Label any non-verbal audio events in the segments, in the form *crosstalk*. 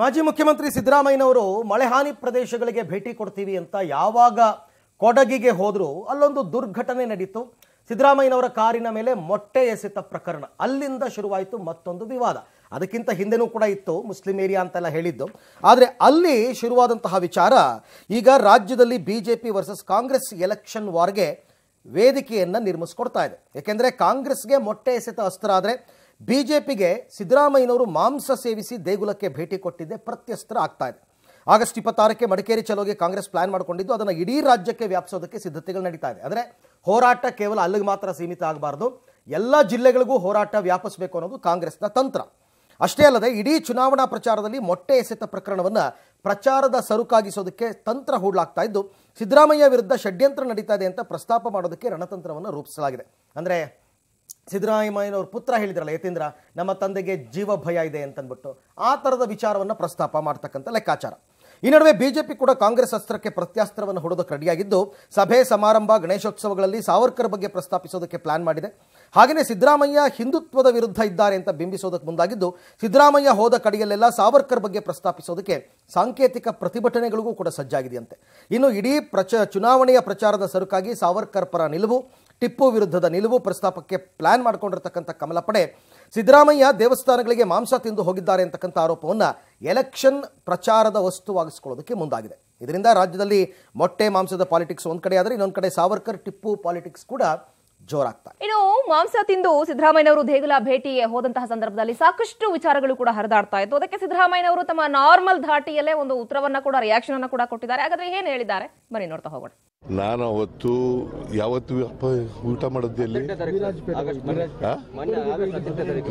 ಮಾಜಿ ಮುಖ್ಯಮಂತ್ರಿ ಸಿದ್ದರಾಮಯ್ಯನವರು ಮಳೆಹಾನಿ ಪ್ರದೇಶಗಳಿಗೆ ಭೇಟಿ ಕೊಡ್ತೀವಿ ಅಂತ ಯಾವಾಗ ಕೊಡಗಿಗೆ ಹೋದರೂ ಅಲ್ಲೊಂದು ದುರ್ಘಟನೆ ನಡೀತು ಸಿದ್ದರಾಮಯ್ಯನವರ ಕಾರಿನ ಮೇಲೆ ಮೊಟ್ಟೆ ಎಸೆತ ಪ್ರಕರಣ ಅಲ್ಲಿಂದ ಶುರುವಾಯಿತು ಮತ್ತೊಂದು ವಿವಾದ ಅದಕ್ಕಿಂತ ಹಿಂದೆನೂ ಕೂಡ ಇತ್ತು ಮುಸ್ಲಿಂ ಏರಿಯಾ ಅಂತೆಲ್ಲ ಹೇಳಿದ್ದು ಆದರೆ ಅಲ್ಲಿ ಶುರುವಾದಂತಹ ವಿಚಾರ ಈಗ ರಾಜ್ಯದಲ್ಲಿ B J P versus Congress election ವಾರ್ಗೆ ವೇದಿಕೆಯನ್ನು ನಿರ್ಮಿಸ್ಕೊಡ್ತಾ ಇದೆ ಏಕೆಂದರೆ ಕಾಂಗ್ರೆಸ್ಗೆ ಮೊಟ್ಟೆ ಎಸೆತ ಅಸ್ತ್ರ ಆದರೆ ಬಿ ಜೆ ಸಿದ್ದರಾಮಯ್ಯನವರು ಮಾಂಸ ಸೇವಿಸಿ ದೇಗುಲಕ್ಕೆ ಭೇಟಿ ಕೊಟ್ಟಿದ್ದೆ ಪ್ರತ್ಯಸ್ತ್ರ ಆಗ್ತಾ ಇದೆ ಆಗಸ್ಟ್ ಇಪ್ಪತ್ತಾರಕ್ಕೆ ಮಡಿಕೇರಿ ಚಲೋಗೆ ಕಾಂಗ್ರೆಸ್ ಪ್ಲಾನ್ ಮಾಡಿಕೊಂಡಿದ್ದು ಅದನ್ನು ಇಡೀ ರಾಜ್ಯಕ್ಕೆ ವ್ಯಾಪಿಸೋದಕ್ಕೆ ಸಿದ್ಧತೆಗಳು ನಡೀತಾ ಇದೆ ಅಂದರೆ ಹೋರಾಟ ಕೇವಲ ಅಲ್ಲಿಗೆ ಮಾತ್ರ ಸೀಮಿತ ಆಗಬಾರ್ದು ಎಲ್ಲ ಜಿಲ್ಲೆಗಳಿಗೂ ಹೋರಾಟ ವ್ಯಾಪಿಸಬೇಕು ಅನ್ನೋದು ಕಾಂಗ್ರೆಸ್ನ ತಂತ್ರ ಅಷ್ಟೇ ಅಲ್ಲದೆ ಇಡೀ ಚುನಾವಣಾ ಪ್ರಚಾರದಲ್ಲಿ ಮೊಟ್ಟೆ ಎಸೆತ ಪ್ರಕರಣವನ್ನು ಪ್ರಚಾರದ ಸರುಕಾಗಿಸೋದಕ್ಕೆ ತಂತ್ರ ಹೂಡಲಾಗ್ತಾ ಇದ್ದು ಸಿದ್ದರಾಮಯ್ಯ ವಿರುದ್ಧ ಷಡ್ಯಂತ್ರ ನಡೀತಾ ಇದೆ ಅಂತ ಪ್ರಸ್ತಾಪ ಮಾಡೋದಕ್ಕೆ ರಣತಂತ್ರವನ್ನು ರೂಪಿಸಲಾಗಿದೆ ಅಂದರೆ ಸಿದ್ದರಾಮಯ್ಯನವ್ರ ಪುತ್ರ ಹೇಳಿದ್ರಲ್ಲ ಯತೀಂದ್ರ ನಮ್ಮ ತಂದೆಗೆ ಜೀವ ಭಯ ಇದೆ ಅಂತಂದ್ಬಿಟ್ಟು ಆ ಥರದ ವಿಚಾರವನ್ನು ಪ್ರಸ್ತಾಪ ಮಾಡ್ತಕ್ಕಂಥ ಲೆಕ್ಕಾಚಾರ ಈ ನಡುವೆ ಬಿಜೆಪಿ ಕೂಡ ಕಾಂಗ್ರೆಸ್ ಅಸ್ತ್ರಕ್ಕೆ ಪ್ರತ್ಯಾಸ್ತ್ರವನ್ನು ಹೊಡೋದಕ್ಕೆ ರೆಡಿಯಾಗಿದ್ದು ಸಭೆ ಸಮಾರಂಭ ಗಣೇಶೋತ್ಸವಗಳಲ್ಲಿ ಸಾವರ್ಕರ್ ಬಗ್ಗೆ ಪ್ರಸ್ತಾಪಿಸೋದಕ್ಕೆ ಪ್ಲಾನ್ ಮಾಡಿದೆ ಹಾಗೆಯೇ ಸಿದ್ದರಾಮಯ್ಯ ಹಿಂದುತ್ವದ ವಿರುದ್ಧ ಇದ್ದಾರೆ ಅಂತ ಬಿಂಬಿಸೋದಕ್ಕೆ ಮುಂದಾಗಿದ್ದು ಸಿದ್ದರಾಮಯ್ಯ ಹೋದ ಕಡೆಯಲ್ಲೆಲ್ಲ ಸಾವರ್ಕರ್ ಬಗ್ಗೆ ಪ್ರಸ್ತಾಪಿಸೋದಕ್ಕೆ ಸಾಂಕೇತಿಕ ಪ್ರತಿಭಟನೆಗಳಿಗೂ ಕೂಡ ಸಜ್ಜಾಗಿದೆಯಂತೆ ಇನ್ನು ಇಡೀ ಪ್ರಚ ಚುನಾವಣೆಯ ಪ್ರಚಾರದ ಸರುಕಾಗಿ ಸಾವರ್ಕರ್ ಪರ ನಿಲುವು ಟಿಪ್ಪು ವಿರುದ್ಧದ ನಿಲುವು ಪ್ರಸ್ತಾಪಕ್ಕೆ ಪ್ಲಾನ್ ಮಾಡಿಕೊಂಡಿರ್ತಕ್ಕಂಥ ಕಮಲ ಪಡೆ ಸಿದ್ದರಾಮಯ್ಯ ದೇವಸ್ಥಾನಗಳಿಗೆ ಮಾಂಸ ತಿಂದು ಹೋಗಿದ್ದಾರೆ ಅಂತಕ್ಕಂಥ ಆರೋಪವನ್ನು ಎಲೆಕ್ಷನ್ ಪ್ರಚಾರದ ವಸ್ತುವಾಗಿಸ್ಕೊಳ್ಳೋದಕ್ಕೆ ಮುಂದಾಗಿದೆ ಇದರಿಂದ ರಾಜ್ಯದಲ್ಲಿ ಮೊಟ್ಟೆ ಮಾಂಸದ ಪಾಲಿಟಿಕ್ಸ್ ಒಂದು ಕಡೆ ಆದರೆ ಇನ್ನೊಂದು ಕಡೆ ಸಾವರ್ಕರ್ ಟಿಪ್ಪು ಪಾಲಿಟಿಕ್ಸ್ ಕೂಡ ಜೋರಾಗ್ತಾ ಇನ್ನು ಮಾಂಸ ತಿಂದು ಸಿದ್ದರಾಮಯ್ಯನವರು ದೇಗುಲ ಭೇಟಿಗೆ ಹೋದಂತಹ ಸಂದರ್ಭದಲ್ಲಿ ಸಾಕಷ್ಟು ವಿಚಾರಗಳು ಕೂಡ ಹರಿದಾಡ್ತಾ ಇತ್ತು ಅದಕ್ಕೆ ಸಿದ್ದರಾಮಯ್ಯನವರು ತಮ್ಮ ನಾರ್ಮಲ್ ಧಾಟಿಯಲ್ಲೇ ಒಂದು ಉತ್ತರವನ್ನ ಕೂಡ ರಿಯಾಕ್ಷನ್ ಅನ್ನ ಕೂಡ ಕೊಟ್ಟಿದ್ದಾರೆ ಹಾಗಾದ್ರೆ ಏನ್ ಹೇಳಿದ್ದಾರೆ ಬನ್ನಿ ನೋಡ್ತಾ ಹೋಗೋಣ ನಾನು ಅವತ್ತು ಯಾವತ್ತು ಊಟ ಮಾಡದ್ದು ಎಲ್ಲಿ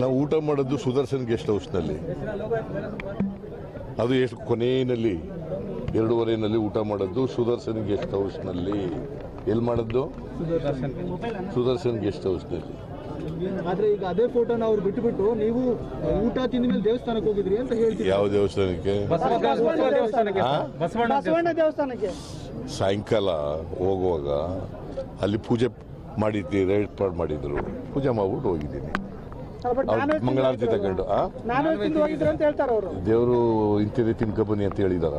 ನಾವು ಊಟ ಮಾಡದ್ದು ಸುದರ್ಶನ್ ಗೆಸ್ಟ್ ಹೌಸ್ನಲ್ಲಿ ಅದು ಎಷ್ಟು ಕೊನೆಯಲ್ಲಿ ಎರಡೂವರೆನಲ್ಲಿ ಊಟ ಮಾಡಿದ್ದು ಸುದರ್ಶನ್ ಗೆಸ್ಟ್ ಹೌಸ್ನಲ್ಲಿ ಎಲ್ಲಿ ಮಾಡಿದ್ದು ಸುದರ್ಶನ್ ಗೆಸ್ಟ್ ಹೌಸ್ನಲ್ಲಿ ಆದ್ರೆ ಈಗ ಅದೇ ಫೋಟೋನ ಅವ್ರು ಬಿಟ್ಟುಬಿಟ್ಟು ನೀವು ಊಟ ತಿಂದ ಮೇಲೆ ದೇವಸ್ಥಾನಕ್ಕೆ ಹೋಗಿದ್ರಿ ಅಂತ ಹೇಳ್ತೀವಿ ಯಾವ ದೇವಸ್ಥಾನಕ್ಕೆ ದೇವಸ್ಥಾನಕ್ಕೆ ಸಾಯಂಕಾಲ ಹೋಗುವಾಗ ಅಲ್ಲಿ ಪೂಜೆ ಮಾಡಿದ್ವಿ ಪಾಡ್ ಮಾಡಿದ್ರು ಪೂಜೆ ಮಾಡ್ಬಿಟ್ಟು ಹೋಗಿದ್ದೀನಿ ಮಂಗಳಾರತಿ ತಗೊಂಡು ದೇವರು ಇಂತಿದೆ ತಿನ್ಕ ಬನ್ನಿ ಅಂತ ಹೇಳಿದಾರ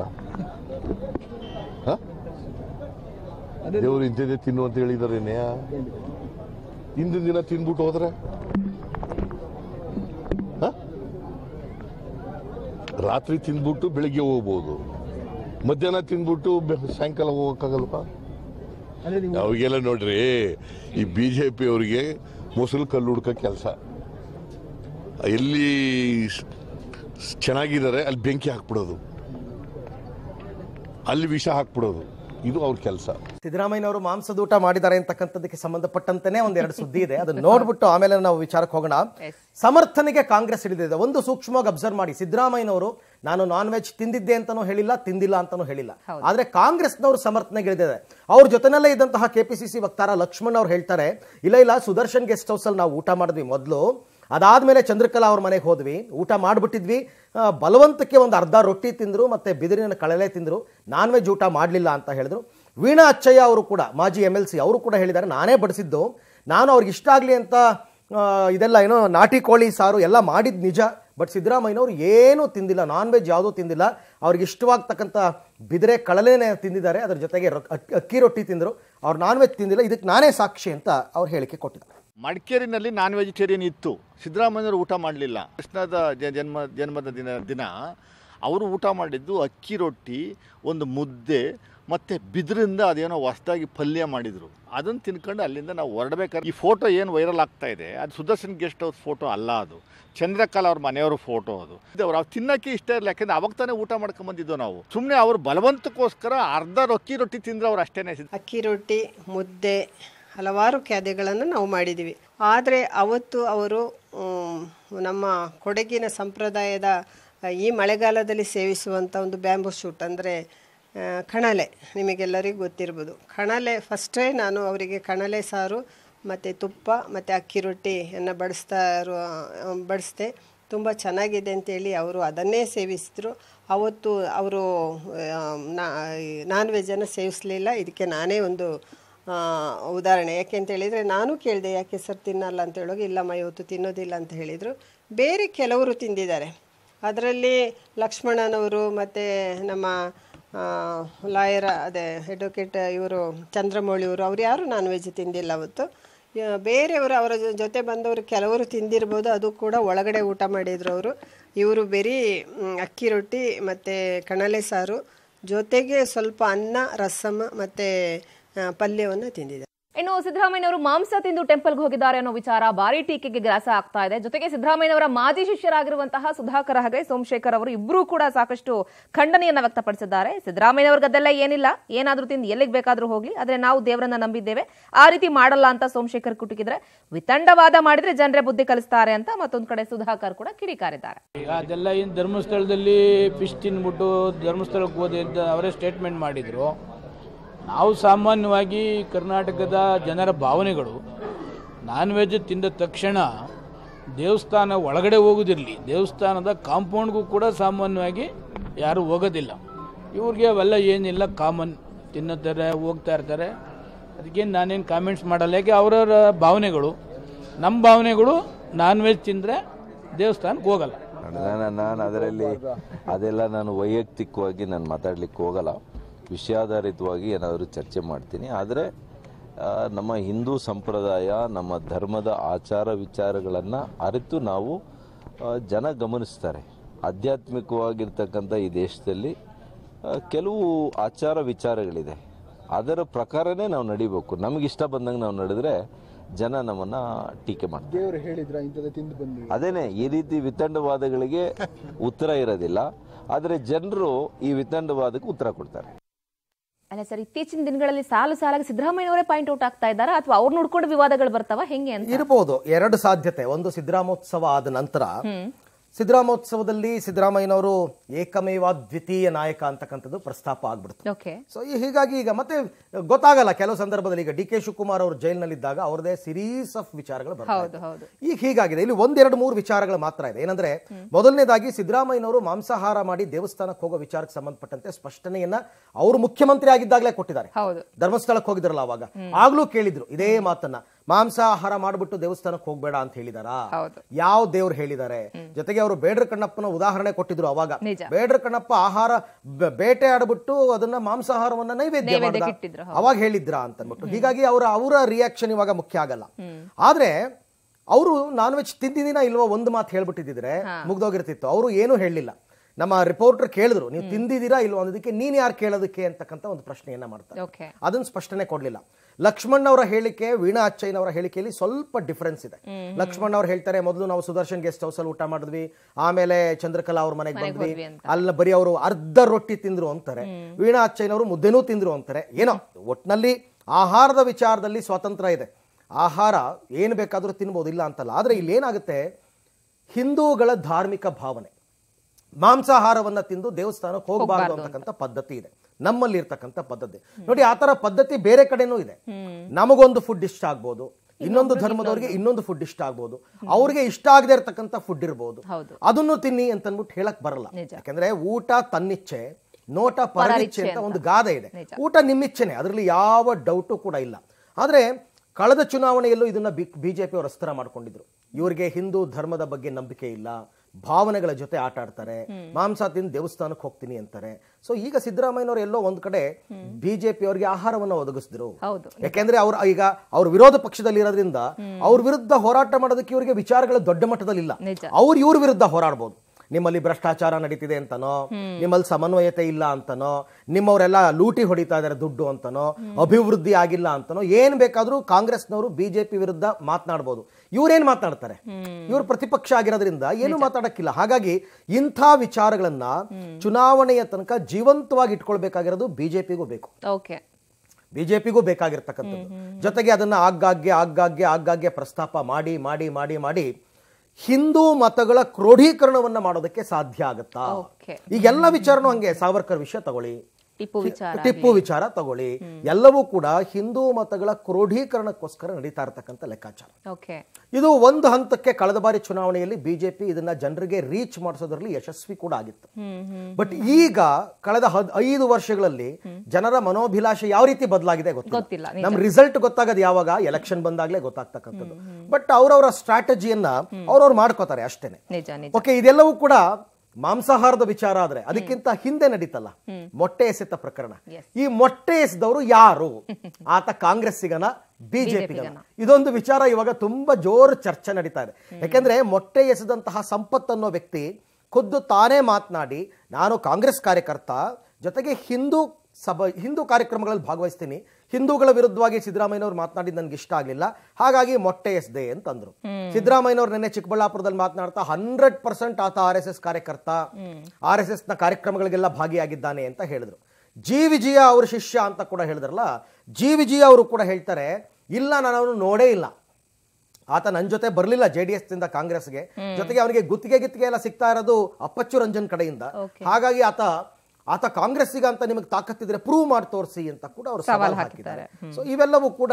ದೇವ್ರು ಇಂಥದ್ದೇ ತಿನ್ನು ಅಂತ ಹೇಳಿದಾರೆ ಇಂದಿನ ದಿನ ತಿಂದ್ಬಿಟ್ಟು ಹೋದ್ರೆ ರಾತ್ರಿ ತಿನ್ಬಿಟ್ಟು ಬೆಳಿಗ್ಗೆ ಹೋಗ್ಬೋದು ಮಧ್ಯಾಹ್ನ ತಿನ್ಬಿಟ್ಟು ಸಾಯಂಕಾಲ ಹೋಗೋಕ್ಕಾಗಲ್ವಾ ಅವಾಗೆಲ್ಲ ನೋಡ್ರಿ ಈ ಬಿಜೆಪಿ ಅವರಿಗೆ ಮೊಸರು ಕಲ್ಲು ಹುಡ್ಕ ಕೆಲಸ ಎಲ್ಲಿ ಚೆನ್ನಾಗಿದ್ದಾರೆ ಅಲ್ಲಿ ಬೆಂಕಿ ಹಾಕ್ಬಿಡೋದು ಅಲ್ಲಿ ವಿಷ ಹಾಕ್ಬಿಡೋದು ಇದು ಅವ್ರ ಕೆಲಸ ಮಾಂಸದ ಮಾಂಸದೂಟ ಮಾಡಿದ್ದಾರೆ ಅಂತಕ್ಕಂಥದಕ್ಕೆ ಸಂಬಂಧಪಟ್ಟಂತೆ ಒಂದ್ ಸುದ್ದಿ ಇದೆ ಅದನ್ನ ನೋಡ್ಬಿಟ್ಟು ಆಮೇಲೆ ನಾವು ವಿಚಾರಕ್ಕೆ ಹೋಗೋಣ ಸಮರ್ಥನೆಗೆ ಕಾಂಗ್ರೆಸ್ ಹಿಡಿದಿದೆ ಒಂದು ಸೂಕ್ಷ್ಮವಾಗಿ ಅಬ್ಸರ್ವ್ ಮಾಡಿ ಸಿದ್ದರಾಮಯ್ಯನವರು ನಾನು ನಾನ್ ವೆಜ್ ತಿಂದಿದ್ದೆ ಅಂತಾನೂ ಹೇಳಿಲ್ಲ ತಿಂದಿಲ್ಲ ಅಂತಾನೂ ಹೇಳಿಲ್ಲ ಆದ್ರೆ ಕಾಂಗ್ರೆಸ್ನವರು ಸಮರ್ಥನೆ ಹಿಡಿದಿದೆ ಅವ್ರ ಜೊತೆನಲ್ಲೇ ಇದ್ದಂತಹ ಕೆಪಿಸಿಸಿ ವಕ್ತಾರ ಲಕ್ಷ್ಮಣ್ ಅವ್ರು ಹೇಳ್ತಾರೆ ಇಲ್ಲ ಇಲ್ಲ ಸುದರ್ಶನ್ ಗೆಸ್ಟ್ ಹೌಸ್ ಅಲ್ಲಿ ನಾವು ಊಟ ಮಾಡಿದ್ವಿ ಮೊದಲು ಅದಾದಮೇಲೆ ಚಂದ್ರಕಲಾ ಅವ್ರ ಮನೆಗೆ ಹೋದ್ವಿ ಊಟ ಮಾಡಿಬಿಟ್ಟಿದ್ವಿ ಬಲವಂತಕ್ಕೆ ಒಂದು ಅರ್ಧ ರೊಟ್ಟಿ ತಿಂದರು ಮತ್ತು ಬಿದಿರಿನ ಕಳಲೆ ತಿಂದರು ನಾನ್ ವೆಜ್ ಊಟ ಮಾಡಲಿಲ್ಲ ಅಂತ ಹೇಳಿದ್ರು ವೀಣಾ ಅಚ್ಚಯ್ಯ ಅವರು ಕೂಡ ಮಾಜಿ ಎಮ್ ಎಲ್ ಸಿ ಅವರು ಕೂಡ ಹೇಳಿದ್ದಾರೆ ನಾನೇ ಬಡಿಸಿದ್ದು ನಾನು ಅವ್ರಿಗೆ ಇಷ್ಟ ಆಗಲಿ ಅಂತ ಇದೆಲ್ಲ ಏನೋ ನಾಟಿ ಕೋಳಿ ಸಾರು ಎಲ್ಲ ಮಾಡಿದ್ದು ನಿಜ ಬಟ್ ಸಿದ್ದರಾಮಯ್ಯನವರು ಏನೂ ತಿಂದಿಲ್ಲ ನಾನ್ ವೆಜ್ ಯಾವುದೂ ತಿಂದಿಲ್ಲ ಅವ್ರಿಗೆ ಇಷ್ಟವಾಗ್ತಕ್ಕಂಥ ಬಿದಿರೆ ಕಳಲೆನೇ ತಿಂದಿದ್ದಾರೆ ಅದರ ಜೊತೆಗೆ ಅಕ್ಕಿ ರೊಟ್ಟಿ ತಿಂದರು ಅವ್ರು ನಾನ್ ವೆಜ್ ತಿಂದಿಲ್ಲ ಇದಕ್ಕೆ ನಾನೇ ಸಾಕ್ಷಿ ಅಂತ ಅವ್ರು ಹೇಳಿಕೆ ಕೊಟ್ಟಿದ್ದಾರೆ ಮಡಿಕೇರಿನಲ್ಲಿ ನಾನ್ ವೆಜಿಟೇರಿಯನ್ ಇತ್ತು ಸಿದ್ದರಾಮಯ್ಯವರು ಊಟ ಮಾಡಲಿಲ್ಲ ಕೃಷ್ಣದ ಜನ್ಮ ಜನ್ಮದ ದಿನ ದಿನ ಅವರು ಊಟ ಮಾಡಿದ್ದು ಅಕ್ಕಿ ರೊಟ್ಟಿ ಒಂದು ಮುದ್ದೆ ಮತ್ತು ಬಿದ್ರಿಂದ ಅದೇನೋ ಹೊಸ್ದಾಗಿ ಪಲ್ಯ ಮಾಡಿದರು ಅದನ್ನು ತಿನ್ಕೊಂಡು ಅಲ್ಲಿಂದ ನಾವು ಹೊರಡಬೇಕಾದ್ರೆ ಈ ಫೋಟೋ ಏನು ವೈರಲ್ ಆಗ್ತಾ ಇದೆ ಅದು ಸುದರ್ಶನ್ ಗೆಸ್ಟ್ ಹೌಸ್ ಫೋಟೋ ಅಲ್ಲ ಅದು ಚಂದ್ರಕಾಲ ಅವ್ರ ಮನೆಯವ್ರ ಫೋಟೋ ಅದು ಅವ್ರು ಅವ್ರು ತಿನ್ನೋಕ್ಕೆ ಇಷ್ಟ ಇರಲಿಲ್ಲ ಯಾಕೆಂದ್ರೆ ಅವಾಗ ತಾನೇ ಊಟ ಬಂದಿದ್ದೆವು ನಾವು ಸುಮ್ಮನೆ ಅವರು ಬಲವಂತಕ್ಕೋಸ್ಕರ ಅರ್ಧ ಅಕ್ಕಿ ರೊಟ್ಟಿ ತಿಂದರೆ ಅವ್ರು ಅಷ್ಟೇ ಅಕ್ಕಿ ರೊಟ್ಟಿ ಮುದ್ದೆ ಹಲವಾರು ಖಾದ್ಯಗಳನ್ನು ನಾವು ಮಾಡಿದ್ದೀವಿ ಆದರೆ ಅವತ್ತು ಅವರು ನಮ್ಮ ಕೊಡಗಿನ ಸಂಪ್ರದಾಯದ ಈ ಮಳೆಗಾಲದಲ್ಲಿ ಸೇವಿಸುವಂಥ ಒಂದು ಬ್ಯಾಂಬೂ ಶೂಟ್ ಅಂದರೆ ಕಣಲೆ ನಿಮಗೆಲ್ಲರಿಗೂ ಗೊತ್ತಿರ್ಬೋದು ಕಣಲೆ ಫಸ್ಟೇ ನಾನು ಅವರಿಗೆ ಕಣಲೆ ಸಾರು ಮತ್ತು ತುಪ್ಪ ಮತ್ತು ಅಕ್ಕಿ ರೊಟ್ಟಿಯನ್ನು ಬಡಿಸ್ತಾ ಇರೋ ಬಡಿಸ್ದೆ ತುಂಬ ಚೆನ್ನಾಗಿದೆ ಅಂತೇಳಿ ಅವರು ಅದನ್ನೇ ಸೇವಿಸಿದ್ರು ಅವತ್ತು ಅವರು ನಾನ್ ವೆಜ್ಜನ್ನು ಸೇವಿಸಲಿಲ್ಲ ಇದಕ್ಕೆ ನಾನೇ ಒಂದು ಉದಾಹರಣೆ ಯಾಕೆ ಅಂತ ಹೇಳಿದರೆ ನಾನು ಕೇಳಿದೆ ಯಾಕೆ ಸರ್ ತಿನ್ನಲ್ಲ ಅಂತ ಇಲ್ಲ ಇಲ್ಲಮ್ಮ ಇವತ್ತು ತಿನ್ನೋದಿಲ್ಲ ಅಂತ ಹೇಳಿದರು ಬೇರೆ ಕೆಲವರು ತಿಂದಿದ್ದಾರೆ ಅದರಲ್ಲಿ ಲಕ್ಷ್ಮಣನವರು ಮತ್ತು ನಮ್ಮ ಲಾಯರ್ ಅದೇ ಅಡ್ವೊಕೇಟ್ ಇವರು ಚಂದ್ರಮೌಳಿಯವರು ಅವ್ರು ಯಾರೂ ನಾನ್ ವೆಜ್ ತಿಂದಿಲ್ಲ ಅವತ್ತು ಬೇರೆಯವರು ಅವರ ಜೊತೆ ಬಂದವರು ಕೆಲವರು ತಿಂದಿರ್ಬೋದು ಅದು ಕೂಡ ಒಳಗಡೆ ಊಟ ಮಾಡಿದರು ಅವರು ಇವರು ಬರೀ ಅಕ್ಕಿ ರೊಟ್ಟಿ ಮತ್ತು ಕಣಲೆ ಸಾರು ಜೊತೆಗೆ ಸ್ವಲ್ಪ ಅನ್ನ ರಸಮ್ ಮತ್ತು ಪಲ್ಯವನ್ನು ತಿಂದಿದ್ದಾರೆ ಇನ್ನು ಸಿದ್ದರಾಮಯ್ಯನವರು ಮಾಂಸ ತಿಂದು ಟೆಂಪಲ್ಗೆ ಹೋಗಿದ್ದಾರೆ ಅನ್ನೋ ವಿಚಾರ ಭಾರಿ ಟೀಕೆಗೆ ಗ್ರಾಸ ಆಗ್ತಾ ಇದೆ ಜೊತೆಗೆ ಸಿದ್ದರಾಮಯ್ಯನವರ ಮಾಜಿ ಶಿಷ್ಯರಾಗಿರುವಂತಹ ಸುಧಾಕರ್ ಹಾಗೆ ಸೋಮಶೇಖರ್ ಅವರು ಇಬ್ಬರೂ ಕೂಡ ಸಾಕಷ್ಟು ಖಂಡನೆಯನ್ನ ವ್ಯಕ್ತಪಡಿಸಿದ್ದಾರೆ ಸಿದ್ದರಾಮಯ್ಯನವ್ರಿಗೆ ಅದೆಲ್ಲ ಏನಿಲ್ಲ ಏನಾದ್ರೂ ತಿಂದು ಎಲ್ಲಿಗೆ ಬೇಕಾದ್ರೂ ಹೋಗ್ಲಿ ಆದ್ರೆ ನಾವು ದೇವರನ್ನ ನಂಬಿದ್ದೇವೆ ಆ ರೀತಿ ಮಾಡಲ್ಲ ಅಂತ ಸೋಮಶೇಖರ್ ಕುಟುಕಿದ್ರೆ ವಿತಂಡವಾದ ಮಾಡಿದ್ರೆ ಜನರೇ ಬುದ್ಧಿ ಕಲಿಸ್ತಾರೆ ಅಂತ ಮತ್ತೊಂದು ಕಡೆ ಸುಧಾಕರ್ ಕೂಡ ಕಿಡಿಕಾರಿದ್ದಾರೆ ಅದೆಲ್ಲ ಏನು ಧರ್ಮಸ್ಥಳದಲ್ಲಿ ಫಿಶ್ ತಿನ್ಬಿಟ್ಟು ಧರ್ಮಸ್ಥಳಕ್ಕೆ ಹೋದೆ ಅಂತ ಅವರೇ ಸ್ಟೇಟ್ಮೆಂಟ್ ಮಾಡಿದ್ರು ನಾವು ಸಾಮಾನ್ಯವಾಗಿ ಕರ್ನಾಟಕದ ಜನರ ಭಾವನೆಗಳು ನಾನ್ ವೆಜ್ ತಿಂದ ತಕ್ಷಣ ದೇವಸ್ಥಾನ ಒಳಗಡೆ ಹೋಗೋದಿರಲಿ ದೇವಸ್ಥಾನದ ಕಾಂಪೌಂಡ್ಗೂ ಕೂಡ ಸಾಮಾನ್ಯವಾಗಿ ಯಾರು ಹೋಗೋದಿಲ್ಲ ಇವ್ರಿಗೆ ಅವೆಲ್ಲ ಏನಿಲ್ಲ ಕಾಮನ್ ತಿನ್ನುತ್ತಾರೆ ಹೋಗ್ತಾ ಇರ್ತಾರೆ ಅದಕ್ಕೇನು ನಾನೇನು ಕಾಮೆಂಟ್ಸ್ ಮಾಡಲ್ಲ ಯಾಕೆ ಅವರವರ ಭಾವನೆಗಳು ನಮ್ಮ ಭಾವನೆಗಳು ನಾನ್ ವೆಜ್ ತಿಂದರೆ ದೇವಸ್ಥಾನಕ್ಕೆ ಹೋಗಲ್ಲ ನಾನು ಅದರಲ್ಲಿ ಅದೆಲ್ಲ ನಾನು ವೈಯಕ್ತಿಕವಾಗಿ ನಾನು ಮಾತಾಡ್ಲಿಕ್ಕೆ ಹೋಗಲ್ಲ ವಿಷಯಾಧಾರಿತವಾಗಿ ಏನಾದರೂ ಚರ್ಚೆ ಮಾಡ್ತೀನಿ ಆದರೆ ನಮ್ಮ ಹಿಂದೂ ಸಂಪ್ರದಾಯ ನಮ್ಮ ಧರ್ಮದ ಆಚಾರ ವಿಚಾರಗಳನ್ನು ಅರಿತು ನಾವು ಜನ ಗಮನಿಸ್ತಾರೆ ಆಧ್ಯಾತ್ಮಿಕವಾಗಿರ್ತಕ್ಕಂಥ ಈ ದೇಶದಲ್ಲಿ ಕೆಲವು ಆಚಾರ ವಿಚಾರಗಳಿದೆ ಅದರ ಪ್ರಕಾರನೇ ನಾವು ನಡಿಬೇಕು ನಮಗಿಷ್ಟ ಬಂದಂಗೆ ನಾವು ನಡೆದ್ರೆ ಜನ ನಮ್ಮನ್ನ ಟೀಕೆ ಮಾಡ್ತಾರೆ ಅದೇನೆ ಈ ರೀತಿ ವಿತಂಡವಾದಗಳಿಗೆ ಉತ್ತರ ಇರೋದಿಲ್ಲ ಆದರೆ ಜನರು ಈ ವಿತಂಡವಾದಕ್ಕೆ ಉತ್ತರ ಕೊಡ್ತಾರೆ ಅಲ್ಲ ಸರ್ ಇತ್ತೀಚಿನ ದಿನಗಳಲ್ಲಿ ಸಾಲು ಸಾಲಾಗಿ ಸಿದ್ದರಾಮಯ್ಯವರೇ ಪಾಯಿಂಟ್ ಔಟ್ ಆಗ್ತಾ ಇದ್ದಾರಾ ಅಥವಾ ಅವ್ರು ನೋಡ್ಕೊಂಡು ವಿವಾದಗಳು ಬರ್ತಾವ ಹೆಂಗೆ ಅಂತ ಇರಬಹುದು ಎರಡು ಸಾಧ್ಯತೆ ಒಂದು ಸಿದ್ದರಾಮೋತ್ಸವ ಆದ ನಂತರ ಸಿದ್ದರಾಮೋತ್ಸವದಲ್ಲಿ ಸಿದ್ದರಾಮಯ್ಯನವರು ಏಕಮೇವ ದ್ವಿತೀಯ ನಾಯಕ ಅಂತಕ್ಕಂಥದ್ದು ಪ್ರಸ್ತಾಪ ಆಗ್ಬಿಡ್ತು ಸೊ ಹೀಗಾಗಿ ಈಗ ಮತ್ತೆ ಗೊತ್ತಾಗಲ್ಲ ಕೆಲವು ಸಂದರ್ಭದಲ್ಲಿ ಈಗ ಡಿ ಕೆ ಶಿವಕುಮಾರ್ ಅವರು ಜೈಲಿನಲ್ಲಿದ್ದಾಗ ಅವ್ರದೇ ಸಿರೀಸ್ ಆಫ್ ವಿಚಾರಗಳು ಬರ್ತವೆ ಈಗ ಹೀಗಾಗಿದೆ ಇಲ್ಲಿ ಒಂದೆರಡು ಮೂರು ವಿಚಾರಗಳು ಮಾತ್ರ ಇದೆ ಏನಂದ್ರೆ ಮೊದಲನೇದಾಗಿ ಸಿದ್ದರಾಮಯ್ಯನವರು ಮಾಂಸಾಹಾರ ಮಾಡಿ ದೇವಸ್ಥಾನಕ್ಕೆ ಹೋಗೋ ವಿಚಾರಕ್ಕೆ ಸಂಬಂಧಪಟ್ಟಂತೆ ಸ್ಪಷ್ಟನೆಯನ್ನ ಅವರು ಮುಖ್ಯಮಂತ್ರಿ ಆಗಿದ್ದಾಗಲೇ ಕೊಟ್ಟಿದ್ದಾರೆ ಧರ್ಮಸ್ಥಳಕ್ಕೆ ಹೋಗಿದ್ರಲ್ಲ ಅವಾಗ ಆಗ್ಲೂ ಕೇಳಿದ್ರು ಇದೇ ಮಾತನ್ನ ಮಾಂಸಾಹಾರ ಮಾಡಿಬಿಟ್ಟು ದೇವಸ್ಥಾನಕ್ಕೆ ಹೋಗ್ಬೇಡ ಅಂತ ಹೇಳಿದಾರ ಯಾವ ದೇವ್ರು ಹೇಳಿದ್ದಾರೆ ಜೊತೆಗೆ ಅವರು ಬೇಡ್ರ ಕಣ್ಣಪ್ಪನ ಉದಾಹರಣೆ ಕೊಟ್ಟಿದ್ರು ಅವಾಗ ಬೇಡ್ರ ಕಣ್ಣಪ್ಪ ಆಹಾರ ಬೇಟೆ ಆಡ್ಬಿಟ್ಟು ಅದನ್ನ ಮಾಂಸಾಹಾರವನ್ನ ನೈವೇದ್ಯ ಅವಾಗ ಹೇಳಿದ್ರ ಅಂತ ಹೀಗಾಗಿ ಅವರ ಅವರ ರಿಯಾಕ್ಷನ್ ಇವಾಗ ಮುಖ್ಯ ಆಗಲ್ಲ ಆದ್ರೆ ಅವರು ನಾನ್ ವೆಜ್ ತಿಂದಿದ್ದೀನ ಇಲ್ವಾ ಒಂದು ಮಾತು ಹೇಳ್ಬಿಟ್ಟಿದ್ರೆ ಮುಗ್ದೋಗಿರ್ತಿತ್ತು ಅವರು ಏನು ಹೇಳಲಿಲ್ಲ ನಮ್ಮ ರಿಪೋರ್ಟರ್ ಕೇಳಿದ್ರು ನೀವು ತಿಂದಿದ್ದೀರಾ ಇಲ್ವಾ ಅನ್ನೋದಕ್ಕೆ ನೀನ್ ಯಾರು ಕೇಳೋದಕ್ಕೆ ಅಂತಕ್ಕಂಥ ಒಂದು ಪ್ರಶ್ನೆಯನ್ನ ಮಾಡ್ತಾರೆ ಅದನ್ನ ಸ್ಪಷ್ಟನೆ ಕೊಡ್ಲಿಲ್ಲ ಲಕ್ಷ್ಮಣ್ ಅವರ ಹೇಳಿಕೆ ವೀಣಾ ಅವರ ಹೇಳಿಕೆಯಲ್ಲಿ ಸ್ವಲ್ಪ ಡಿಫ್ರೆನ್ಸ್ ಇದೆ ಲಕ್ಷ್ಮಣ್ ಅವ್ರು ಹೇಳ್ತಾರೆ ಮೊದಲು ನಾವು ಸುದರ್ಶನ್ ಗೆಸ್ಟ್ ಹೌಸ್ ಅಲ್ಲಿ ಊಟ ಮಾಡಿದ್ವಿ ಆಮೇಲೆ ಚಂದ್ರಕಲಾ ಅವ್ರ ಮನೆಗೆ ಬಂದ್ವಿ ಅಲ್ಲಿ ಬರೀ ಅವರು ಅರ್ಧ ರೊಟ್ಟಿ ತಿಂದ್ರು ಅಂತಾರೆ ವೀಣಾ ಅಚ್ಚಯ್ಯನವರು ಮುದ್ದೆನೂ ತಿಂದ್ರು ಅಂತಾರೆ ಏನೋ ಒಟ್ಟಿನಲ್ಲಿ ಆಹಾರದ ವಿಚಾರದಲ್ಲಿ ಸ್ವಾತಂತ್ರ್ಯ ಇದೆ ಆಹಾರ ಏನು ಬೇಕಾದರೂ ತಿನ್ಬೋದಿಲ್ಲ ಇಲ್ಲ ಅಂತಲ್ಲ ಆದರೆ ಇಲ್ಲಿ ಏನಾಗುತ್ತೆ ಹಿಂದೂಗಳ ಧಾರ್ಮಿಕ ಭಾವನೆ ಮಾಂಸಾಹಾರವನ್ನ ತಿಂದು ದೇವಸ್ಥಾನಕ್ಕೆ ಹೋಗಬಾರ್ದು ಅಂತಕ್ಕಂಥ ಪದ್ಧತಿ ಇದೆ ನಮ್ಮಲ್ಲಿ ಇರ್ತಕ್ಕಂಥ ಪದ್ಧತಿ ನೋಡಿ ಆ ಪದ್ಧತಿ ಬೇರೆ ಕಡೆನೂ ಇದೆ ನಮಗೊಂದು ಫುಡ್ ಇಷ್ಟ ಆಗ್ಬೋದು ಇನ್ನೊಂದು ಧರ್ಮದವ್ರಿಗೆ ಇನ್ನೊಂದು ಫುಡ್ ಇಷ್ಟ ಆಗ್ಬೋದು ಅವ್ರಿಗೆ ಇಷ್ಟ ಆಗದೆ ಇರ್ತಕ್ಕಂಥ ಫುಡ್ ಇರ್ಬೋದು ಅದನ್ನು ತಿನ್ನಿ ಅಂತ ಅಂದ್ಬಿಟ್ಟು ಹೇಳಕ್ ಬರಲ್ಲ ಯಾಕಂದ್ರೆ ಊಟ ತನ್ನಿಚ್ಛೆ ನೋಟ ಪರನಿಚ್ಛೆ ಅಂತ ಒಂದು ಗಾದೆ ಇದೆ ಊಟ ನಿಮ್ಮಿಚ್ಛೆನೆ ಅದರಲ್ಲಿ ಯಾವ ಡೌಟು ಕೂಡ ಇಲ್ಲ ಆದ್ರೆ ಕಳೆದ ಚುನಾವಣೆಯಲ್ಲೂ ಇದನ್ನ ಅವರು ಅಸ್ತ್ರ ಮಾಡ್ಕೊಂಡಿದ್ರು ಇವರಿಗೆ ಹಿಂದೂ ಧರ್ಮದ ಬಗ್ಗೆ ನಂಬಿಕೆ ಇಲ್ಲ ಭಾವನೆಗಳ ಜೊತೆ ಆಟ ಆಡ್ತಾರೆ ಮಾಂಸ ತಿಂದು ದೇವಸ್ಥಾನಕ್ಕೆ ಹೋಗ್ತೀನಿ ಅಂತಾರೆ ಸೊ ಈಗ ಸಿದ್ದರಾಮಯ್ಯನವರು ಎಲ್ಲೋ ಒಂದ್ ಕಡೆ ಬಿಜೆಪಿ ಅವರಿಗೆ ಆಹಾರವನ್ನು ಒದಗಿಸಿದ್ರು ಯಾಕೆಂದ್ರೆ ಅವ್ರ ಈಗ ಅವ್ರ ವಿರೋಧ ಪಕ್ಷದಲ್ಲಿ ಇರೋದ್ರಿಂದ ಅವ್ರ ವಿರುದ್ಧ ಹೋರಾಟ ಮಾಡೋದಕ್ಕೆ ಇವರಿಗೆ ವಿಚಾರಗಳು ದೊಡ್ಡ ಮಟ್ಟದಲ್ಲಿ ಇಲ್ಲ ಅವ್ರ ಇವ್ರ ವಿರುದ್ಧ ಹೋರಾಡಬಹುದು ನಿಮ್ಮಲ್ಲಿ ಭ್ರಷ್ಟಾಚಾರ ನಡೀತಿದೆ ಅಂತನೋ ನಿಮ್ಮಲ್ಲಿ ಸಮನ್ವಯತೆ ಇಲ್ಲ ಅಂತನೋ ನಿಮ್ಮವರೆಲ್ಲ ಲೂಟಿ ಹೊಡಿತಾ ಇದ್ದಾರೆ ದುಡ್ಡು ಅಂತನೋ ಅಭಿವೃದ್ಧಿ ಆಗಿಲ್ಲ ಅಂತನೋ ಏನ್ ಬೇಕಾದ್ರೂ ಕಾಂಗ್ರೆಸ್ನವರು ಬಿಜೆಪಿ ವಿರುದ್ಧ ಮಾತನಾಡಬಹುದು ಇವರೇನು ಮಾತನಾಡ್ತಾರೆ ಇವರು ಪ್ರತಿಪಕ್ಷ ಆಗಿರೋದ್ರಿಂದ ಏನು ಮಾತಾಡಕ್ಕಿಲ್ಲ ಹಾಗಾಗಿ ಇಂಥ ವಿಚಾರಗಳನ್ನ ಚುನಾವಣೆಯ ತನಕ ಜೀವಂತವಾಗಿ ಇಟ್ಕೊಳ್ಬೇಕಾಗಿರೋದು ಬಿಜೆಪಿಗೂ ಬೇಕು ಬಿಜೆಪಿಗೂ ಬೇಕಾಗಿರ್ತಕ್ಕಂಥದ್ದು ಜೊತೆಗೆ ಅದನ್ನ ಆಗಾಗ್ಗೆ ಆಗಾಗ್ಗೆ ಆಗಾಗ್ಗೆ ಪ್ರಸ್ತಾಪ ಮಾಡಿ ಮಾಡಿ ಮಾಡಿ ಮಾಡಿ ಹಿಂದೂ ಮತಗಳ ಕ್ರೋಢೀಕರಣವನ್ನ ಮಾಡೋದಕ್ಕೆ ಸಾಧ್ಯ ಆಗುತ್ತಾ ಈಗೆಲ್ಲ ವಿಚಾರನೂ ಹಂಗೆ ಸಾವರ್ಕರ್ ವಿಷಯ ತಗೊಳ್ಳಿ ಟಿಪ್ಪು ವಿಚಾರ ತಗೊಳ್ಳಿ ಎಲ್ಲವೂ ಕೂಡ ಹಿಂದೂ ಮತಗಳ ಕ್ರೋಢೀಕರಣಕ್ಕೋಸ್ಕರ ನಡೀತಾ ಇರತಕ್ಕಂಥ ಲೆಕ್ಕಾಚಾರ ಇದು ಒಂದು ಹಂತಕ್ಕೆ ಕಳೆದ ಬಾರಿ ಚುನಾವಣೆಯಲ್ಲಿ ಬಿಜೆಪಿ ಇದನ್ನ ಜನರಿಗೆ ರೀಚ್ ಮಾಡಿಸೋದ್ರಲ್ಲಿ ಯಶಸ್ವಿ ಕೂಡ ಆಗಿತ್ತು ಬಟ್ ಈಗ ಕಳೆದ ಐದು ವರ್ಷಗಳಲ್ಲಿ ಜನರ ಮನೋಭಿಲಾಷೆ ಯಾವ ರೀತಿ ಬದಲಾಗಿದೆ ಗೊತ್ತಿಲ್ಲ ನಮ್ ರಿಸಲ್ಟ್ ಗೊತ್ತಾಗದು ಯಾವಾಗ ಎಲೆಕ್ಷನ್ ಬಂದಾಗ್ಲೇ ಗೊತ್ತಾಗ್ತಕ್ಕಂಥದ್ದು ಬಟ್ ಅವರವರ ಸ್ಟ್ರಾಟಜಿಯನ್ನ ಅವ್ರವ್ರು ಮಾಡ್ಕೋತಾರೆ ಅಷ್ಟೇನೆ ಓಕೆ ಇದೆಲ್ಲವೂ ಕೂಡ ಮಾಂಸಾಹಾರದ ವಿಚಾರ ಆದ್ರೆ ಅದಕ್ಕಿಂತ ಹಿಂದೆ ನಡೀತಲ್ಲ ಮೊಟ್ಟೆ ಎಸೆತ ಪ್ರಕರಣ ಈ ಮೊಟ್ಟೆ ಎಸೆದವರು ಯಾರು ಆತ ಕಾಂಗ್ರೆಸ್ಸಿಗನ *laughs* ಬಿಜೆಪಿಗನ ಇದೊಂದು ವಿಚಾರ ಇವಾಗ ತುಂಬಾ ಜೋರು ಚರ್ಚೆ ನಡೀತಾ ಇದೆ ಯಾಕೆಂದ್ರೆ ಮೊಟ್ಟೆ ಎಸೆದಂತಹ ಸಂಪತ್ ಅನ್ನೋ ವ್ಯಕ್ತಿ ಖುದ್ದು ತಾನೇ ಮಾತನಾಡಿ ನಾನು ಕಾಂಗ್ರೆಸ್ ಕಾರ್ಯಕರ್ತ ಜೊತೆಗೆ ಹಿಂದೂ ಸಭ ಹಿಂದೂ ಕಾರ್ಯಕ್ರಮಗಳಲ್ಲಿ ಭಾಗವಹಿಸ್ತೀನಿ ಹಿಂದೂಗಳ ವಿರುದ್ಧವಾಗಿ ಅವರು ಮಾತನಾಡಿದ ನನಗೆ ಇಷ್ಟ ಆಗಲಿಲ್ಲ ಹಾಗಾಗಿ ಮೊಟ್ಟೆ ಎಸ್ದೆ ಅಂತಂದ್ರು ಸಿದ್ದರಾಮಯ್ಯನವ್ರು ನಿನ್ನೆ ಚಿಕ್ಕಬಳ್ಳಾಪುರದಲ್ಲಿ ಮಾತನಾಡ್ತಾ ಹಂಡ್ರೆಡ್ ಪರ್ಸೆಂಟ್ ಆತ ಆರ್ ಎಸ್ ಎಸ್ ಕಾರ್ಯಕರ್ತ ಆರ್ ಎಸ್ ನ ಕಾರ್ಯಕ್ರಮಗಳಿಗೆಲ್ಲ ಭಾಗಿಯಾಗಿದ್ದಾನೆ ಅಂತ ಹೇಳಿದ್ರು ಜಿ ವಿಜಯ ಅವ್ರ ಶಿಷ್ಯ ಅಂತ ಕೂಡ ಹೇಳಿದ್ರಲ್ಲ ಜಿ ವಿಜಯ ಅವರು ಕೂಡ ಹೇಳ್ತಾರೆ ಇಲ್ಲ ನಾನು ಅವನು ನೋಡೇ ಇಲ್ಲ ಆತ ನನ್ನ ಜೊತೆ ಬರಲಿಲ್ಲ ಜೆ ಡಿ ಎಸ್ನಿಂದ ಕಾಂಗ್ರೆಸ್ಗೆ ಜೊತೆಗೆ ಅವನಿಗೆ ಗುತ್ತಿಗೆ ಗಿತ್ತಿಗೆ ಎಲ್ಲ ಸಿಗ್ತಾ ಇರೋದು ಅಪ್ಪಚ್ಚು ರಂಜನ್ ಕಡೆಯಿಂದ ಹಾಗಾಗಿ ಆತ ಆತ ಕಾಂಗ್ರೆಸ್ಸಿಗ ಅಂತ ನಿಮಗೆ ತಾಕತ್ತಿದ್ರೆ ಪ್ರೂವ್ ಮಾಡಿ ತೋರಿಸಿ ಅಂತ ಕೂಡ ಅವರು ಸವಾಲು ಹಾಕಿದ್ದಾರೆ ಸೊ ಇವೆಲ್ಲವೂ ಕೂಡ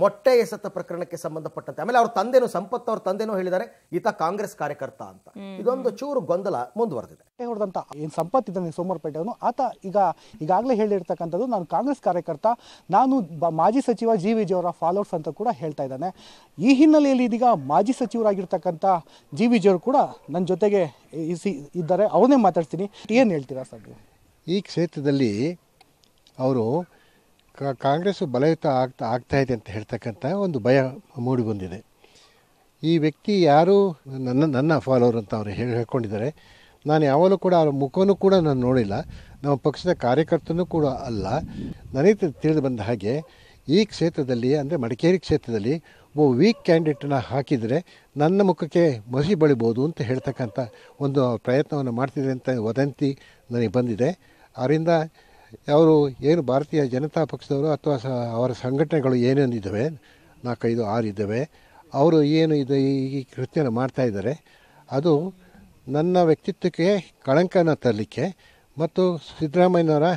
ಮೊಟ್ಟೆ ಎಸೆತ ಪ್ರಕರಣಕ್ಕೆ ಸಂಬಂಧಪಟ್ಟಂತೆ ಆಮೇಲೆ ಅವ್ರ ತಂದೆನೂ ಸಂಪತ್ ಅವ್ರ ತಂದೆನೂ ಹೇಳಿದ್ದಾರೆ ಈತ ಕಾಂಗ್ರೆಸ್ ಕಾರ್ಯಕರ್ತ ಅಂತ ಇದೊಂದು ಚೂರು ಗೊಂದಲ ಮುಂದುವರೆದಿದೆ ಹೇಳಿದಂತ ಏನ್ ಸಂಪತ್ ಇದ್ದಾನೆ ಸೋಮವಾರಪೇಟೆ ಅವನು ಆತ ಈಗ ಈಗಾಗಲೇ ಹೇಳಿರ್ತಕ್ಕಂಥದ್ದು ನಾನು ಕಾಂಗ್ರೆಸ್ ಕಾರ್ಯಕರ್ತ ನಾನು ಮಾಜಿ ಸಚಿವ ಜಿ ವಿಜಿ ಫಾಲೋವರ್ಸ್ ಅಂತ ಕೂಡ ಹೇಳ್ತಾ ಇದ್ದಾನೆ ಈ ಹಿನ್ನೆಲೆಯಲ್ಲಿ ಇದೀಗ ಮಾಜಿ ಸಚಿವರಾಗಿರ್ತಕ್ಕಂಥ ಜಿ ವಿಜಿ ಅವರು ಕೂಡ ನನ್ನ ಜೊತೆಗೆ ಇದ್ದಾರೆ ಅವನೇ ಮಾತಾಡ್ತೀನಿ ಏನು ಹೇಳ್ತೀರಾ ಸರ್ ಈ ಕ್ಷೇತ್ರದಲ್ಲಿ ಅವರು ಕಾಂಗ್ರೆಸ್ ಬಲಯುತ ಆಗ್ತಾ ಇದೆ ಅಂತ ಹೇಳ್ತಕ್ಕಂಥ ಒಂದು ಭಯ ಮೂಡಿ ಬಂದಿದೆ ಈ ವ್ಯಕ್ತಿ ಯಾರು ನನ್ನ ನನ್ನ ಫಾಲೋವರ್ ಅಂತ ಅವರು ಹೇಳಿ ಹೇಳ್ಕೊಂಡಿದ್ದಾರೆ ನಾನು ಯಾವಾಗಲೂ ಕೂಡ ಅವರ ಮುಖವೂ ಕೂಡ ನಾನು ನೋಡಿಲ್ಲ ನಮ್ಮ ಪಕ್ಷದ ಕಾರ್ಯಕರ್ತನೂ ಕೂಡ ಅಲ್ಲ ನನಗೆ ತಿಳಿದು ಬಂದ ಹಾಗೆ ಈ ಕ್ಷೇತ್ರದಲ್ಲಿ ಅಂದರೆ ಮಡಿಕೇರಿ ಕ್ಷೇತ್ರದಲ್ಲಿ ಒಬ್ಬ ವೀಕ್ ಕ್ಯಾಂಡಿಡೇಟನ್ನ ಹಾಕಿದರೆ ನನ್ನ ಮುಖಕ್ಕೆ ಮಸಿ ಬಳಿಬೋದು ಅಂತ ಹೇಳ್ತಕ್ಕಂಥ ಒಂದು ಪ್ರಯತ್ನವನ್ನು ಮಾಡ್ತಿದೆ ಅಂತ ವದಂತಿ ನನಗೆ ಬಂದಿದೆ ಅವರಿಂದ ಅವರು ಏನು ಭಾರತೀಯ ಜನತಾ ಪಕ್ಷದವರು ಅಥವಾ ಸ ಅವರ ಸಂಘಟನೆಗಳು ಇದ್ದಾವೆ ನಾಲ್ಕೈದು ಆರು ಇದ್ದಾವೆ ಅವರು ಏನು ಇದು ಈ ಕೃತ್ಯನ ಮಾಡ್ತಾಯಿದ್ದಾರೆ ಅದು ನನ್ನ ವ್ಯಕ್ತಿತ್ವಕ್ಕೆ ಕಳಂಕನ ತರಲಿಕ್ಕೆ ಮತ್ತು ಸಿದ್ದರಾಮಯ್ಯನವರ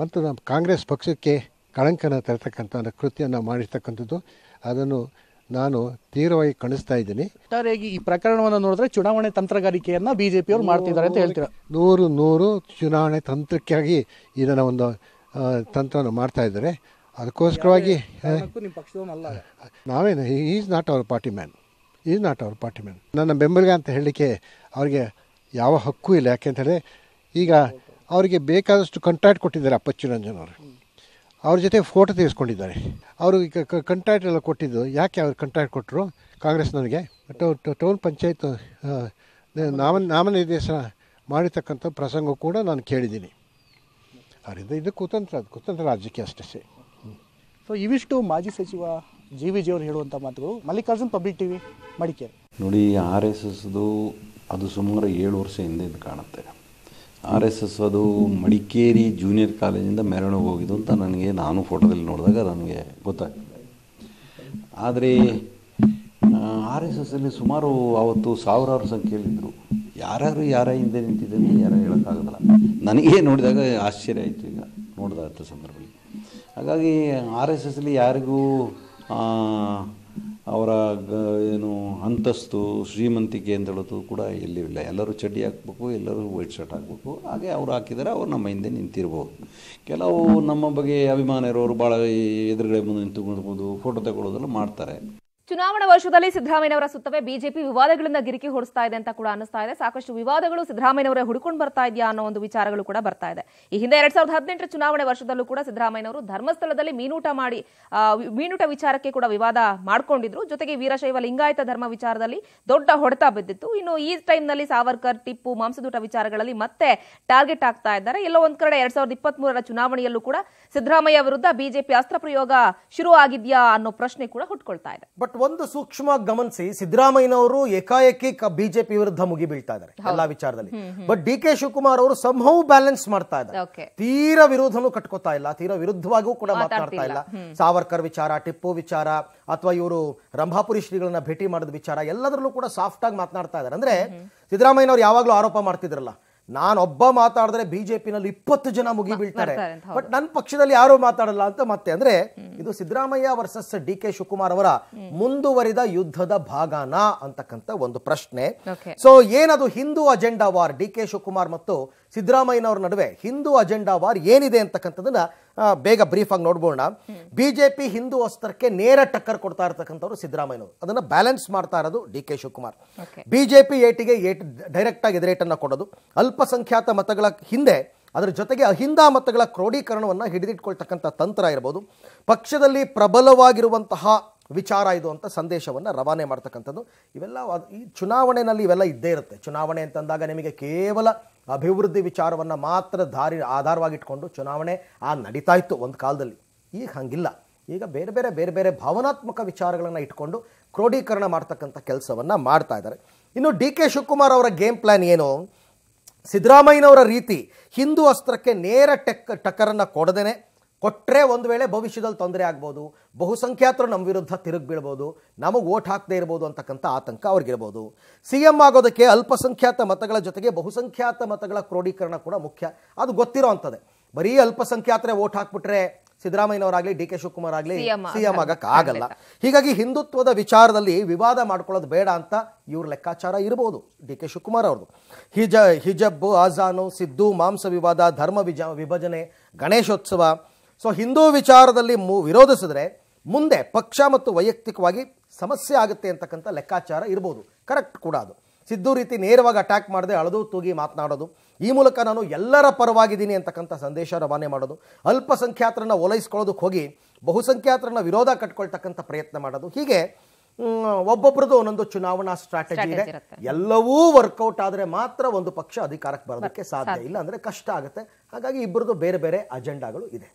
ಮತ್ತು ನಮ್ಮ ಕಾಂಗ್ರೆಸ್ ಪಕ್ಷಕ್ಕೆ ಕಳಂಕನ ತರತಕ್ಕಂಥ ಕೃತ್ಯನ ಮಾಡಿರ್ತಕ್ಕಂಥದ್ದು ಅದನ್ನು ನಾನು ತೀವ್ರವಾಗಿ ಕಾಣಿಸ್ತಾ ಇದ್ದೀನಿ ಒಟ್ಟಾರೆಯಾಗಿ ಈ ಪ್ರಕರಣವನ್ನು ನೋಡಿದ್ರೆ ಚುನಾವಣೆ ತಂತ್ರಗಾರಿಕೆಯನ್ನು ಬಿಜೆಪಿಯವರು ಮಾಡ್ತಿದ್ದಾರೆ ಅಂತ ಹೇಳ್ತೀರಾ ನೂರು ನೂರು ಚುನಾವಣೆ ತಂತ್ರಕ್ಕಾಗಿ ಇದನ್ನು ಒಂದು ತಂತ್ರವನ್ನು ಮಾಡ್ತಾ ಇದ್ದಾರೆ ಅದಕ್ಕೋಸ್ಕರವಾಗಿ ನಾವೇನು is not our party man is not our party man ನನ್ನ ಬೆಂಬಲಿಗ ಅಂತ ಹೇಳಲಿಕ್ಕೆ ಅವ್ರಿಗೆ ಯಾವ ಹಕ್ಕು ಇಲ್ಲ ಯಾಕೆಂತ ಹೇಳಿದ್ರೆ ಈಗ ಅವರಿಗೆ ಬೇಕಾದಷ್ಟು ಕಂಟ್ರಾಕ್ಟ್ ಕೊಟ್ಟಿದ್ದಾರೆ ರಂಜನ್ ಅವರು ಅವ್ರ ಜೊತೆ ಫೋಟೋ ತೆಗೆಸ್ಕೊಂಡಿದ್ದಾರೆ ಅವರು ಕಂಟ್ರಾಕ್ಟ್ ಎಲ್ಲ ಕೊಟ್ಟಿದ್ದು ಯಾಕೆ ಅವ್ರು ಕಂಟ್ರಾಕ್ಟ್ ಕೊಟ್ಟರು ಕಾಂಗ್ರೆಸ್ ನನಗೆ ಟೌನ್ ಪಂಚಾಯತ್ ನಾಮ ನಾಮನಿರ್ದೇಶನ ಮಾಡಿರ್ತಕ್ಕಂಥ ಪ್ರಸಂಗ ಕೂಡ ನಾನು ಕೇಳಿದ್ದೀನಿ ಅದರಿಂದ ಇದು ಕುತಂತ್ರ ಅದು ಕುತಂತ್ರ ರಾಜ್ಯಕ್ಕೆ ಅಷ್ಟೇ ಸೊ ಇವಿಷ್ಟು ಮಾಜಿ ಸಚಿವ ಜಿ ವಿ ಜಿಯವರು ಹೇಳುವಂಥ ಮಾತುಗಳು Mallikarjun public T V Madikeri ನೋಡಿ ಆರ್ ಎಸ್ ಎಸ್ದು ಅದು ಸುಮಾರು ಏಳು ವರ್ಷ ಹಿಂದೆ ಕಾಣುತ್ತೆ ಆರ್ ಎಸ್ ಎಸ್ ಅದು ಮಡಿಕೇರಿ ಜೂನಿಯರ್ ಕಾಲೇಜಿಂದ ಮೆರವಣಿಗೆ ಹೋಗಿದ್ದು ಅಂತ ನನಗೆ ನಾನು ಫೋಟೋದಲ್ಲಿ ನೋಡಿದಾಗ ನನಗೆ ಗೊತ್ತಾಗ್ತದೆ ಆದರೆ ಆರ್ ಎಸ್ ಎಸ್ಸಲ್ಲಿ ಸುಮಾರು ಆವತ್ತು ಸಾವಿರಾರು ಸಂಖ್ಯೆಯಲ್ಲಿದ್ದರು ಯಾರ್ಯಾರು ಯಾರ ಹಿಂದೆ ನಿಂತಿದ್ದೇನೆ ಯಾರು ಹೇಳೋಕ್ಕಾಗೋದಿಲ್ಲ ನನಗೆ ನೋಡಿದಾಗ ಆಶ್ಚರ್ಯ ಆಯಿತು ಈಗ ನೋಡಿದ ಸಂದರ್ಭದಲ್ಲಿ ಹಾಗಾಗಿ ಆರ್ ಎಸ್ ಎಸ್ಲಿ ಯಾರಿಗೂ ಅವರ ಏನು ಅಂತಸ್ತು ಶ್ರೀಮಂತಿಕೆ ಅಂತ ಹೇಳೋದು ಕೂಡ ಎಲ್ಲಿ ಇಲ್ಲ ಎಲ್ಲರೂ ಚಡ್ಡಿ ಹಾಕ್ಬೇಕು ಎಲ್ಲರೂ ವೈಟ್ ಶರ್ಟ್ ಹಾಕ್ಬೇಕು ಹಾಗೆ ಅವ್ರು ಹಾಕಿದರೆ ಅವ್ರು ನಮ್ಮ ಹಿಂದೆ ನಿಂತಿರ್ಬೋದು ಕೆಲವು ನಮ್ಮ ಬಗ್ಗೆ ಅಭಿಮಾನ ಇರೋರು ಭಾಳ ಎದುರುಗಡೆ ಮುಂದೆ ನಿಂತುಕೊಳ್ಬೋದು ಫೋಟೋ ತಗೊಳ್ಳೋದೆಲ್ಲ ಮಾಡ್ತಾರೆ ಚುನಾವಣಾ ವರ್ಷದಲ್ಲಿ ಸಿದ್ದರಾಮಯ್ಯವರ ಸುತ್ತವೇ ಬಿಜೆಪಿ ವಿವಾದಗಳಿಂದ ಗಿರಿಕಿ ಹೊಡಿಸ್ತಾ ಇದೆ ಅಂತ ಕೂಡ ಅನಿಸ್ತಾ ಇದೆ ಸಾಕಷ್ಟು ವಿವಾದಗಳು ಸಿದ್ದರಾಮಯ್ಯವರೇ ಹುಡುಕೊಂಡು ಬರ್ತಾ ಇದೆಯಾ ಅನ್ನೋ ಒಂದು ವಿಚಾರಗಳು ಕೂಡ ಬರ್ತಾ ಇದೆ ಈ ಹಿಂದೆ ಎರಡ್ ಸಾವಿರದ ಹದಿನೆಂಟರ ಚುನಾವಣೆ ವರ್ಷದಲ್ಲೂ ಕೂಡ ಸಿದ್ದರಾಮಯ್ಯನವರು ಧರ್ಮಸ್ಥಳದಲ್ಲಿ ಮೀನೂಟ ಮಾಡಿ ಮೀನೂಟ ವಿಚಾರಕ್ಕೆ ಕೂಡ ವಿವಾದ ಮಾಡ್ಕೊಂಡಿದ್ರು ಜೊತೆಗೆ ವೀರಶೈವ ಲಿಂಗಾಯತ ಧರ್ಮ ವಿಚಾರದಲ್ಲಿ ದೊಡ್ಡ ಹೊಡೆತ ಬಿದ್ದಿತ್ತು ಇನ್ನು ಈ ಟೈಮ್ನಲ್ಲಿ ಸಾವರ್ಕರ್ ಟಿಪ್ಪು ಮಾಂಸದೂಟ ವಿಚಾರಗಳಲ್ಲಿ ಮತ್ತೆ ಟಾರ್ಗೆಟ್ ಆಗ್ತಾ ಇದ್ದಾರೆ ಎಲ್ಲೋ ಒಂದ್ ಕಡೆ ಎರಡ್ ಸಾವಿರದ ಇಪ್ಪತ್ತ್ ಚುನಾವಣೆಯಲ್ಲೂ ಕೂಡ ಸಿದ್ದರಾಮಯ್ಯ ವಿರುದ್ಧ ಬಿಜೆಪಿ ಅಸ್ತ್ರ ಪ್ರಯೋಗ ಶುರು ಆಗಿದ್ಯಾ ಅನ್ನೋ ಪ್ರಶ್ನೆ ಕೂಡ ಹುಟ್ಕೊಳ್ತಾ ಇದೆ ಒಂದು ಸೂಕ್ಷ್ಮ ಗಮನಿಸಿ ಸಿದ್ದರಾಮಯ್ಯನವರು ಏಕಾಏಕಿ ಬಿಜೆಪಿ ವಿರುದ್ಧ ಮುಗಿಬೀಳ್ತಾ ಇದ್ದಾರೆ ಎಲ್ಲಾ ವಿಚಾರದಲ್ಲಿ ಬಟ್ ಡಿ ಕೆ ಶಿವಕುಮಾರ್ ಅವರು ಸಂಭವ ಬ್ಯಾಲೆನ್ಸ್ ಮಾಡ್ತಾ ಇದ್ದಾರೆ ತೀರ ವಿರೋಧನೂ ಕಟ್ಕೋತಾ ಇಲ್ಲ ತೀರ ವಿರುದ್ಧವಾಗೂ ಕೂಡ ಮಾತನಾಡ್ತಾ ಇಲ್ಲ ಸಾವರ್ಕರ್ ವಿಚಾರ ಟಿಪ್ಪು ವಿಚಾರ ಅಥವಾ ಇವರು ರಂಭಾಪುರಿ ಶ್ರೀಗಳನ್ನ ಭೇಟಿ ಮಾಡಿದ ವಿಚಾರ ಎಲ್ಲದರಲ್ಲೂ ಕೂಡ ಸಾಫ್ಟ್ ಆಗಿ ಮಾತನಾಡ್ತಾ ಇದ್ದಾರೆ ಅಂದ್ರೆ ಸಿದ್ದರಾಮಯ್ಯನವರು ಯಾವಾಗ್ಲೂ ಆರೋಪ ಮಾಡ್ತಿದ್ರಲ್ಲ ನಾನೊಬ್ಬ ಮಾತಾಡಿದ್ರೆ ಬಿಜೆಪಿನಲ್ಲಿ ಇಪ್ಪತ್ತು ಜನ ಮುಗಿ ಬಟ್ ನನ್ನ ಪಕ್ಷದಲ್ಲಿ ಯಾರು ಮಾತಾಡಲ್ಲ ಅಂತ ಮತ್ತೆ ಅಂದ್ರೆ ಇದು Siddaramaiah versus D K Shivakumar ಅವರ ಮುಂದುವರಿದ ಯುದ್ಧದ ಭಾಗನ ಅಂತಕ್ಕಂಥ ಒಂದು ಪ್ರಶ್ನೆ ಸೊ ಏನದು Hindu agenda war D K Shivakumar ಮತ್ತು ಸಿದ್ದರಾಮಯ್ಯನವ್ರ ನಡುವೆ ಹಿಂದೂ ಅಜೆಂಡಾ ವಾರ್ ಏನಿದೆ ಅಂತಕ್ಕಂಥದನ್ನ ಬೇಗ ಬ್ರೀಫಾಗಿ ನೋಡ್ಬೋಣ ಬಿ ಜೆ ಪಿ ಹಿಂದೂ ಅಸ್ತ್ರಕ್ಕೆ ನೇರ ಟಕ್ಕರ್ ಕೊಡ್ತಾ ಇರತಕ್ಕಂಥವ್ರು ಸಿದ್ದರಾಮಯ್ಯನವರು ಅದನ್ನು ಬ್ಯಾಲೆನ್ಸ್ ಮಾಡ್ತಾ ಇರೋದು D K Shivakumar B J P ಏಟಿಗೆ ಏಟ್ ಡೈರೆಕ್ಟಾಗಿ ಎದುರೇಟನ್ನು ಕೊಡೋದು ಅಲ್ಪಸಂಖ್ಯಾತ ಮತಗಳ ಹಿಂದೆ ಅದರ ಜೊತೆಗೆ ಅಹಿಂದ ಮತಗಳ ಕ್ರೋಢೀಕರಣವನ್ನು ಹಿಡಿದಿಟ್ಕೊಳ್ತಕ್ಕಂಥ ತಂತ್ರ ಇರ್ಬೋದು ಪಕ್ಷದಲ್ಲಿ ಪ್ರಬಲವಾಗಿರುವಂತಹ ವಿಚಾರ ಇದು ಅಂತ ಸಂದೇಶವನ್ನು ರವಾನೆ ಮಾಡ್ತಕ್ಕಂಥದ್ದು ಇವೆಲ್ಲ ಈ ಚುನಾವಣೆಯಲ್ಲಿ ಇವೆಲ್ಲ ಇದ್ದೇ ಇರುತ್ತೆ ಚುನಾವಣೆ ಅಂತಂದಾಗ ನಿಮಗೆ ಕೇವಲ ಅಭಿವೃದ್ಧಿ ವಿಚಾರವನ್ನು ಮಾತ್ರ ದಾರಿ ಆಧಾರವಾಗಿಟ್ಕೊಂಡು ಚುನಾವಣೆ ಆ ನಡೀತಾ ಇತ್ತು ಒಂದು ಕಾಲದಲ್ಲಿ ಈಗ ಹಾಗಿಲ್ಲ ಈಗ ಬೇರೆ ಬೇರೆ ಬೇರೆ ಬೇರೆ ಭಾವನಾತ್ಮಕ ವಿಚಾರಗಳನ್ನು ಇಟ್ಕೊಂಡು ಕ್ರೋಢೀಕರಣ ಮಾಡ್ತಕ್ಕಂಥ ಕೆಲಸವನ್ನು ಮಾಡ್ತಾ ಇದ್ದಾರೆ ಇನ್ನು ಡಿ ಕೆ ಶಿವಕುಮಾರ್ ಅವರ ಗೇಮ್ ಪ್ಲ್ಯಾನ್ ಏನು ಸಿದ್ದರಾಮಯ್ಯನವರ ರೀತಿ ಹಿಂದೂ ಅಸ್ತ್ರಕ್ಕೆ ನೇರ ಟೆಕ್ ಟಕ್ಕರನ್ನು ಕೊಡದೇನೆ ಕೊಟ್ಟರೆ ಒಂದು ವೇಳೆ ಭವಿಷ್ಯದಲ್ಲಿ ತೊಂದರೆ ಆಗ್ಬೋದು ಬಹುಸಂಖ್ಯಾತರು ನಮ್ಮ ವಿರುದ್ಧ ತಿರುಗಿ ಬೀಳ್ಬೋದು ನಮಗೆ ಓಟ್ ಹಾಕದೇ ಇರ್ಬೋದು ಅಂತಕ್ಕಂಥ ಆತಂಕ ಅವ್ರಿಗಿರ್ಬೋದು ಸಿ ಎಂ ಆಗೋದಕ್ಕೆ ಅಲ್ಪಸಂಖ್ಯಾತ ಮತಗಳ ಜೊತೆಗೆ ಬಹುಸಂಖ್ಯಾತ ಮತಗಳ ಕ್ರೋಢೀಕರಣ ಕೂಡ ಮುಖ್ಯ ಅದು ಗೊತ್ತಿರೋ ಅಂಥದ್ದೇ ಬರೀ ಅಲ್ಪಸಂಖ್ಯಾತರೆ ಓಟ್ ಹಾಕ್ಬಿಟ್ರೆ ಸಿದ್ದರಾಮಯ್ಯನವರಾಗಲಿ ಡಿ ಕೆ ಶಿವಕುಮಾರ್ ಆಗಲಿ ಸಿ ಎಂ ಆಗಕ್ಕೆ ಆಗಲ್ಲ ಹೀಗಾಗಿ ಹಿಂದುತ್ವದ ವಿಚಾರದಲ್ಲಿ ವಿವಾದ ಮಾಡ್ಕೊಳ್ಳೋದು ಬೇಡ ಅಂತ ಇವ್ರ ಲೆಕ್ಕಾಚಾರ ಇರ್ಬೋದು ಡಿ ಕೆ ಶಿವಕುಮಾರ್ ಅವ್ರದ್ದು ಹಿಜ ಹಿಜಬ್ ಆಜಾನು ಸಿದ್ದು ಮಾಂಸ ವಿವಾದ ಧರ್ಮ ವಿಜ ವಿಭಜನೆ ಗಣೇಶೋತ್ಸವ ಸೊ ಹಿಂದೂ ವಿಚಾರದಲ್ಲಿ ಮು ವಿರೋಧಿಸಿದ್ರೆ ಮುಂದೆ ಪಕ್ಷ ಮತ್ತು ವೈಯಕ್ತಿಕವಾಗಿ ಸಮಸ್ಯೆ ಆಗುತ್ತೆ ಅಂತಕ್ಕಂಥ ಲೆಕ್ಕಾಚಾರ ಇರ್ಬೋದು ಕರೆಕ್ಟ್ ಕೂಡ ಅದು ಸಿದ್ದು ರೀತಿ ನೇರವಾಗಿ ಅಟ್ಯಾಕ್ ಮಾಡದೆ ಅಳದು ತೂಗಿ ಮಾತನಾಡೋದು ಈ ಮೂಲಕ ನಾನು ಎಲ್ಲರ ಪರವಾಗಿದ್ದೀನಿ ಅಂತಕ್ಕಂಥ ಸಂದೇಶ ರವಾನೆ ಮಾಡೋದು ಅಲ್ಪಸಂಖ್ಯಾತರನ್ನ ಓಲೈಸ್ಕೊಳ್ಳೋದಕ್ಕೆ ಹೋಗಿ ಬಹುಸಂಖ್ಯಾತರನ್ನ ವಿರೋಧ ಕಟ್ಕೊಳ್ತಕ್ಕಂಥ ಪ್ರಯತ್ನ ಮಾಡೋದು ಹೀಗೆ ಒಬ್ಬೊಬ್ರದ್ದು ಒಂದೊಂದು ಚುನಾವಣಾ ಸ್ಟ್ರಾಟಜಿ ಇದೆ ಎಲ್ಲವೂ ವರ್ಕೌಟ್ ಆದರೆ ಮಾತ್ರ ಒಂದು ಪಕ್ಷ ಅಧಿಕಾರಕ್ಕೆ ಬರೋದಕ್ಕೆ ಸಾಧ್ಯ ಇಲ್ಲ ಅಂದರೆ ಕಷ್ಟ ಆಗುತ್ತೆ ಹಾಗಾಗಿ ಇಬ್ಬರದ್ದು ಬೇರೆ ಬೇರೆ ಅಜೆಂಡಾಗಳು ಇದೆ